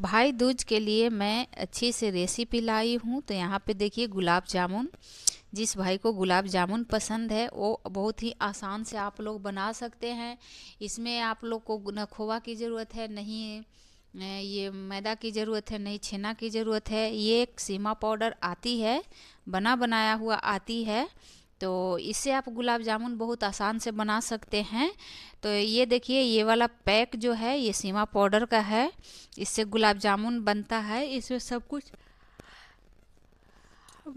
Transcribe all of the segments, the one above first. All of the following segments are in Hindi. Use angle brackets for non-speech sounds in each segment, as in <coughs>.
भाई दूज के लिए मैं अच्छी से रेसिपी लाई हूँ तो यहाँ पे देखिए गुलाब जामुन जिस भाई को गुलाब जामुन पसंद है वो बहुत ही आसान से आप लोग बना सकते हैं इसमें आप लोग को न खोवा की ज़रूरत है नहीं ये मैदा की ज़रूरत है नहीं छेना की ज़रूरत है ये एक सीमा पाउडर आती है बना बनाया हुआ आती है तो इससे आप गुलाब जामुन बहुत आसान से बना सकते हैं तो ये देखिए ये वाला पैक जो है ये सीमा पाउडर का है इससे गुलाब जामुन बनता है इसमें सब कुछ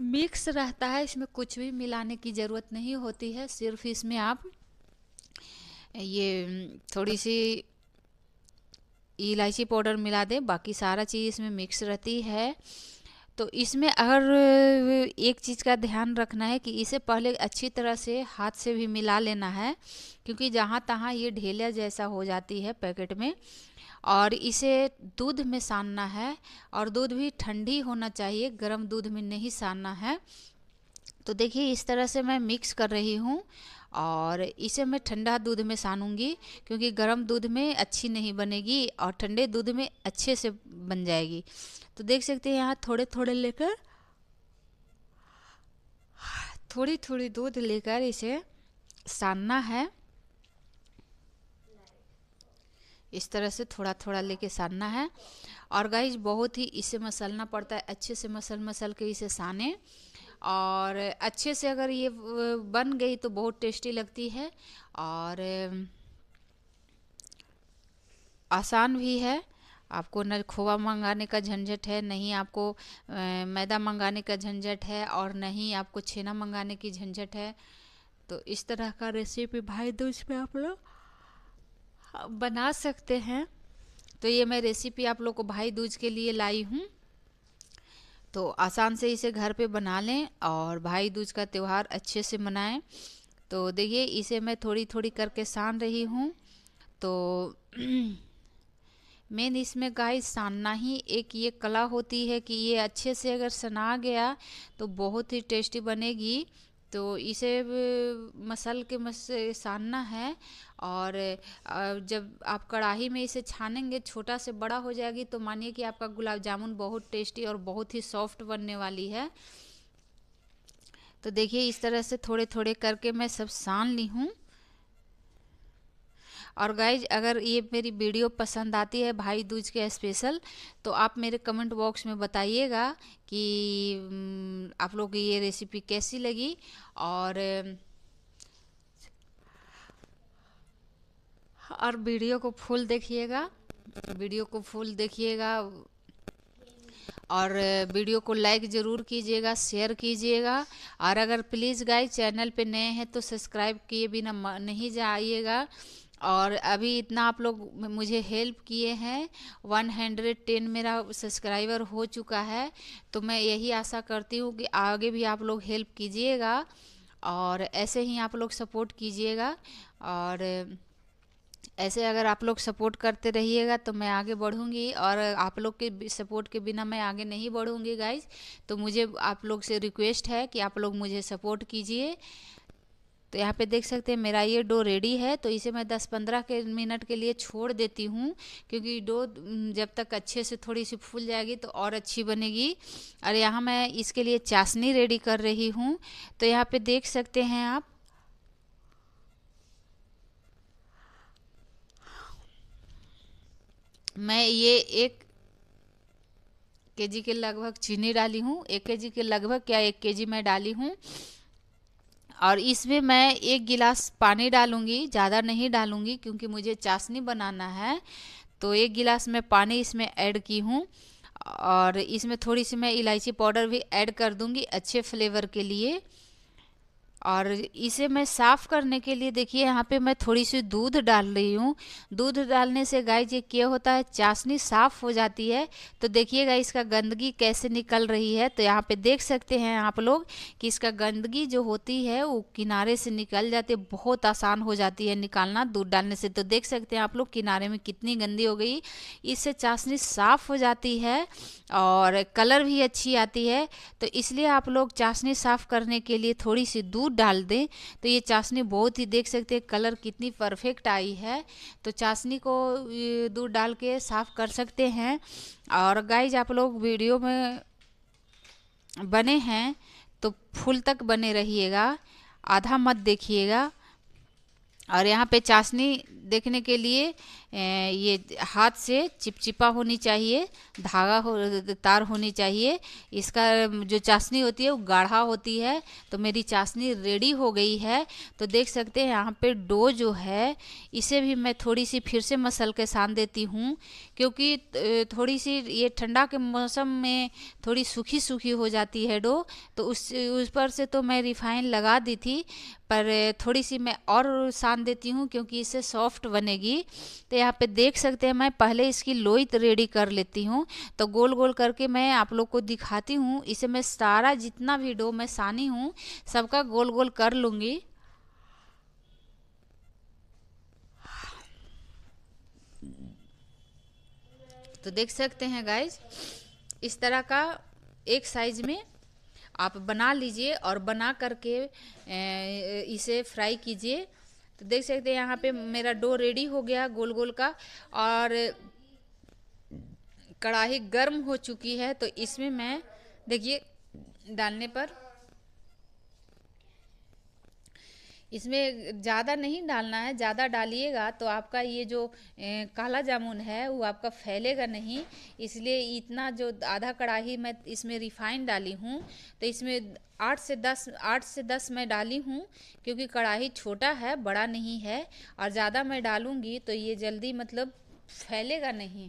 मिक्स रहता है इसमें कुछ भी मिलाने की ज़रूरत नहीं होती है सिर्फ इसमें आप ये थोड़ी सी इलायची पाउडर मिला दें बाकी सारा चीज़ इसमें मिक्स रहती है तो इसमें अगर एक चीज़ का ध्यान रखना है कि इसे पहले अच्छी तरह से हाथ से भी मिला लेना है क्योंकि जहाँ तहाँ ये ढेला जैसा हो जाती है पैकेट में और इसे दूध में सानना है और दूध भी ठंडी होना चाहिए गर्म दूध में नहीं सानना है तो देखिए इस तरह से मैं मिक्स कर रही हूँ और इसे मैं ठंडा दूध में सानूंगी क्योंकि गर्म दूध में अच्छी नहीं बनेगी और ठंडे दूध में अच्छे से बन जाएगी तो देख सकते हैं यहाँ थोड़े थोड़े लेकर थोड़ी थोड़ी दूध लेकर इसे सानना है इस तरह से थोड़ा थोड़ा लेके सानना है और गाइज बहुत ही इसे मसलना पड़ता है अच्छे से मसल मसल के इसे सानें और अच्छे से अगर ये बन गई तो बहुत टेस्टी लगती है और आसान भी है आपको न खोवा मंगाने का झंझट है नहीं आपको मैदा मंगाने का झंझट है और नहीं आपको छेना मंगाने की झंझट है तो इस तरह का रेसिपी भाई दूज तो में आप लोग बना सकते हैं तो ये मैं रेसिपी आप लोग को भाई दूज के लिए लाई हूँ तो आसान से इसे घर पे बना लें और भाई दूज का त्यौहार अच्छे से मनाएं तो देखिए इसे मैं थोड़ी थोड़ी करके सान रही हूँ तो <clears throat> मेन इसमें गाय सानना ही एक ये कला होती है कि ये अच्छे से अगर सना गया तो बहुत ही टेस्टी बनेगी तो इसे मसल के मस सानना है और जब आप कढ़ाही में इसे छानेंगे छोटा से बड़ा हो जाएगी तो मानिए कि आपका गुलाब जामुन बहुत टेस्टी और बहुत ही सॉफ्ट बनने वाली है तो देखिए इस तरह से थोड़े थोड़े करके मैं सब सान ली हूँ और गाइज अगर ये मेरी वीडियो पसंद आती है भाई दूज के स्पेशल तो आप मेरे कमेंट बॉक्स में बताइएगा कि आप लोग ये रेसिपी कैसी लगी और और वीडियो को फुल देखिएगा वीडियो को फुल देखिएगा और वीडियो को लाइक ज़रूर कीजिएगा शेयर कीजिएगा और अगर प्लीज़ गाइस चैनल पे नए हैं तो सब्सक्राइब किए बिना नहीं जाइएगा और अभी इतना आप लोग मुझे हेल्प किए हैं वन हंड्रेड टेन मेरा सब्सक्राइबर हो चुका है तो मैं यही आशा करती हूँ कि आगे भी आप लोग हेल्प कीजिएगा और ऐसे ही आप लोग सपोर्ट कीजिएगा और ऐसे अगर आप लोग सपोर्ट करते रहिएगा तो मैं आगे बढ़ूंगी और आप लोग के सपोर्ट के बिना मैं आगे नहीं बढ़ूंगी गाइज तो मुझे आप लोग से रिक्वेस्ट है कि आप लोग मुझे सपोर्ट कीजिए तो यहाँ पे देख सकते हैं मेरा ये डो रेडी है तो इसे मैं 10-15 के मिनट के लिए छोड़ देती हूँ क्योंकि डो जब तक अच्छे से थोड़ी सी फूल जाएगी तो और अच्छी बनेगी और यहाँ मैं इसके लिए चाशनी रेडी कर रही हूँ तो यहाँ पे देख सकते हैं आप मैं ये एक केजी के लगभग चीनी डाली हूँ एक केजी के लगभग क्या एक केजी मैं डाली हूँ और इसमें मैं एक गिलास पानी डालूँगी ज़्यादा नहीं डालूंगी क्योंकि मुझे चाशनी बनाना है तो एक गिलास मैं पानी इसमें ऐड की हूँ और इसमें थोड़ी सी मैं इलायची पाउडर भी ऐड कर दूँगी अच्छे फ्लेवर के लिए और इसे मैं साफ़ करने के लिए देखिए यहाँ पे मैं थोड़ी सी दूध डाल रही हूँ दूध डालने से गाय ये क्या होता है चाशनी साफ़ हो जाती है तो देखिएगा इसका गंदगी कैसे निकल रही है तो यहाँ पे देख सकते हैं आप लोग कि इसका गंदगी जो होती है वो किनारे से निकल जाती है बहुत आसान हो जाती है निकालना दूध डालने से तो देख सकते हैं आप लोग किनारे में कितनी गंदी हो गई इससे चाशनी साफ़ हो जाती है और कलर भी अच्छी आती है तो इसलिए आप लोग चाशनी साफ़ करने के लिए थोड़ी सी दूध दूध डाल दें तो ये चाशनी बहुत ही देख सकते हैं कलर कितनी परफेक्ट आई है तो चाशनी को दूध डाल के साफ़ कर सकते हैं और गाइज आप लोग वीडियो में बने हैं तो फुल तक बने रहिएगा आधा मत देखिएगा और यहाँ पे चाशनी देखने के लिए ये हाथ से चिपचिपा होनी चाहिए धागा हो तार होनी चाहिए इसका जो चाशनी होती है वो गाढ़ा होती है तो मेरी चाशनी रेडी हो गई है तो देख सकते हैं यहाँ पे डो जो है इसे भी मैं थोड़ी सी फिर से मसल के सान देती हूँ क्योंकि थोड़ी सी ये ठंडा के मौसम में थोड़ी सूखी सूखी हो जाती है डो तो उस उस पर से तो मैं रिफाइन लगा दी थी पर थोड़ी सी मैं और सान बांध देती हूँ क्योंकि इससे सॉफ्ट बनेगी तो यहाँ पे देख सकते हैं मैं पहले इसकी लोई रेडी कर लेती हूँ तो गोल गोल करके मैं आप लोग को दिखाती हूँ इसे मैं सारा जितना भी डो मैं सानी हूँ सबका गोल गोल कर लूँगी तो देख सकते हैं गाइज इस तरह का एक साइज में आप बना लीजिए और बना करके इसे फ्राई कीजिए तो देख सकते हैं यहाँ पे मेरा डो रेडी हो गया गोल गोल का और कढ़ाई गर्म हो चुकी है तो इसमें मैं देखिए डालने पर इसमें ज़्यादा नहीं डालना है ज़्यादा डालिएगा तो आपका ये जो काला जामुन है वो आपका फैलेगा नहीं इसलिए इतना जो आधा कढ़ाई मैं इसमें रिफाइन डाली हूँ तो इसमें आठ से दस आठ से दस मैं डाली हूँ क्योंकि कढ़ाई छोटा है बड़ा नहीं है और ज़्यादा मैं डालूँगी तो ये जल्दी मतलब फैलेगा नहीं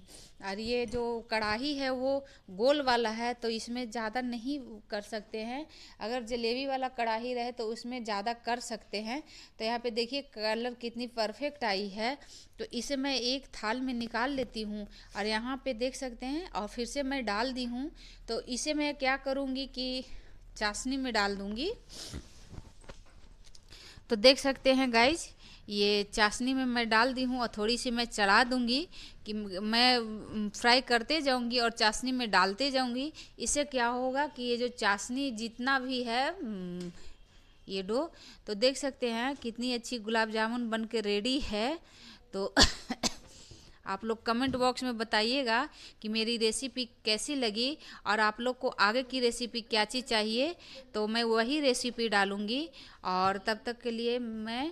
और ये जो कढ़ाही है वो गोल वाला है तो इसमें ज़्यादा नहीं कर सकते हैं अगर जलेबी वाला कढ़ाही रहे तो उसमें ज़्यादा कर सकते हैं तो यहाँ पे देखिए कलर कितनी परफेक्ट आई है तो इसे मैं एक थाल में निकाल लेती हूँ और यहाँ पे देख सकते हैं और फिर से मैं डाल दी हूँ तो इसे मैं क्या करूँगी कि चाशनी में डाल दूँगी तो देख सकते हैं गाइज़ ये चाशनी में मैं डाल दी हूँ और थोड़ी सी मैं चढ़ा दूँगी कि मैं फ्राई करते जाऊँगी और चाशनी में डालते जाऊँगी इससे क्या होगा कि ये जो चाशनी जितना भी है ये डो तो देख सकते हैं कितनी अच्छी गुलाब जामुन बन के रेडी है तो <coughs> आप लोग कमेंट बॉक्स में बताइएगा कि मेरी रेसिपी कैसी लगी और आप लोग को आगे की रेसिपी क्या चीज़ चाहिए तो मैं वही रेसिपी डालूँगी और तब तक के लिए मैं